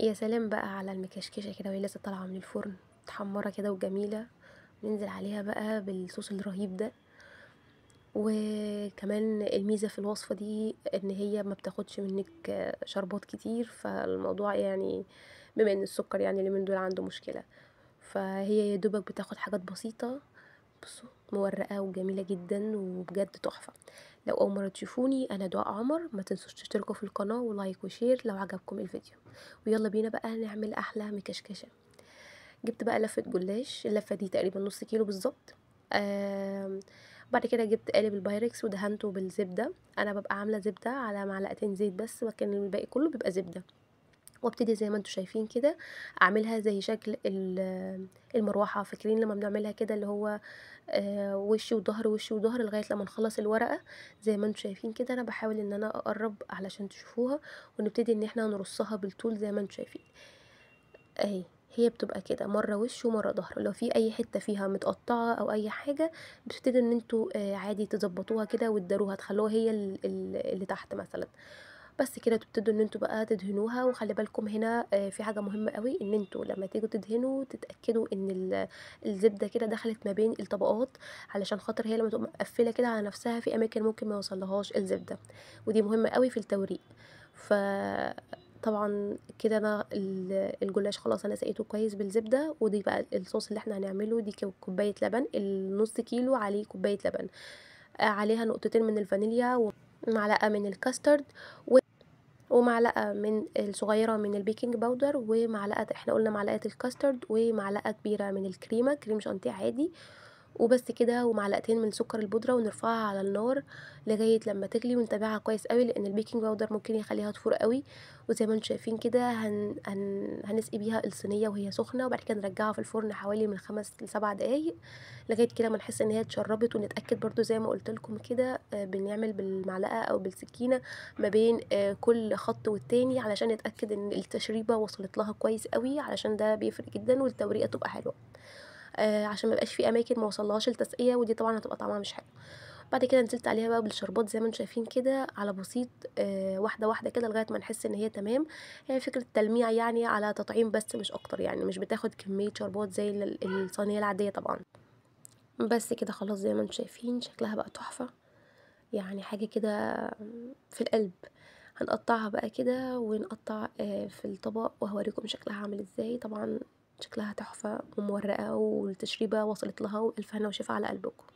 يا سلام بقى على المكشكشه كده وهي لسه طالعه من الفرن متحمره كده وجميله ننزل عليها بقى بالصوص الرهيب ده وكمان الميزه في الوصفه دي ان هي ما بتاخدش منك شربات كتير فالموضوع يعني بما ان السكر يعني اللي من دول عنده مشكله فهي يا دوبك بتاخد حاجات بسيطه بصوا مورقة وجميلة جدا وبجد تحفة لو أول مرة تشوفوني أنا دعاء عمر ما تنسوش تشتركوا في القناة ولايك وشير لو عجبكم الفيديو ويلا بينا بقى نعمل أحلى مكشكشة جبت بقى لفة جلاش اللفة دي تقريبا نص كيلو بالظبط آه بعد كده جبت قالب البايركس ودهنته بالزبدة أنا ببقى عاملة زبدة على معلقتين زيت بس لكن الباقي كله بيبقى زبدة وابتدي زي ما انتم شايفين كده اعملها زي شكل المروحه فاكرين لما بنعملها كده اللي هو آه، وش وظهر وش وظهر لغايه لما نخلص الورقه زي ما انتم شايفين كده انا بحاول ان انا اقرب علشان تشوفوها ونبتدي ان احنا نرصها بالطول زي ما انتم شايفين اهي هي بتبقى كده مرة وش ومرة ظهر لو في أي حتة فيها متقطعة أو أي حاجة بتبتدي إن انتوا آه، عادي تظبطوها كده وتداروها تخلوها هي اللي تحت مثلا بس كده تبتدوا ان انتوا بقى تدهنوها وخلي بالكم هنا آه، في حاجه مهمه قوي ان انتوا لما تيجوا تدهنوا تتاكدوا ان الزبده كده دخلت ما بين الطبقات علشان خاطر هي لما تبقى مقفله كده على نفسها في اماكن ممكن ما يوصلهاش الزبده ودي مهمه قوي في التوريق ف طبعا كده انا الجلاش خلاص انا سقيته كويس بالزبده ودي بقى الصوص اللي احنا هنعمله دي كوبايه لبن النص كيلو عليه كوبايه لبن آه، عليها نقطتين من الفانيليا ومعلقه من الكاسترد و... ومعلقه من الصغيره من البيكنج باودر ومعلقه احنا قلنا معلقه الكاسترد ومعلقه كبيره من الكريمه كريم شانتيه عادي وبس كده ومعلقتين من سكر البودره ونرفعها على النار لغايه لما تغلي ونتابعها كويس قوي لان البيكنج باودر ممكن يخليها تفور قوي وزي ما انتم شايفين كده هن... هن... هنسقي بيها الصينيه وهي سخنه وبعد كده نرجعها في الفرن حوالي من خمس لسبع دقايق لغايه كده ما نحس ان هي اتشربت ونتاكد برضو زي ما قلت لكم كده آه، بنعمل بالمعلقه او بالسكينه ما بين آه، كل خط والتاني علشان نتاكد ان التشريبه وصلت لها كويس قوي علشان ده بيفرق جدا والتوريقه تبقى حلوه آه، عشان مبقاش في اماكن موصلهاش التسقيه ودي طبعا هتبقى طعمها مش حلو بعد كده نزلت عليها بقى بالشربات زي ما انتم شايفين كده على بسيط آه واحده واحده كده لغايه ما نحس ان هي تمام هي يعني فكره تلميع يعني على تطعيم بس مش اكتر يعني مش بتاخد كميه شربات زي الصينيه العاديه طبعا بس كده خلاص زي ما انتم شايفين شكلها بقى تحفه يعني حاجه كده في القلب هنقطعها بقى كده ونقطع آه، في الطبق وهوريكم شكلها عامل ازاي طبعا شكلها تحفة ومورقة والتشريبة وصلت لها وألف هنا وشفا على قلبكم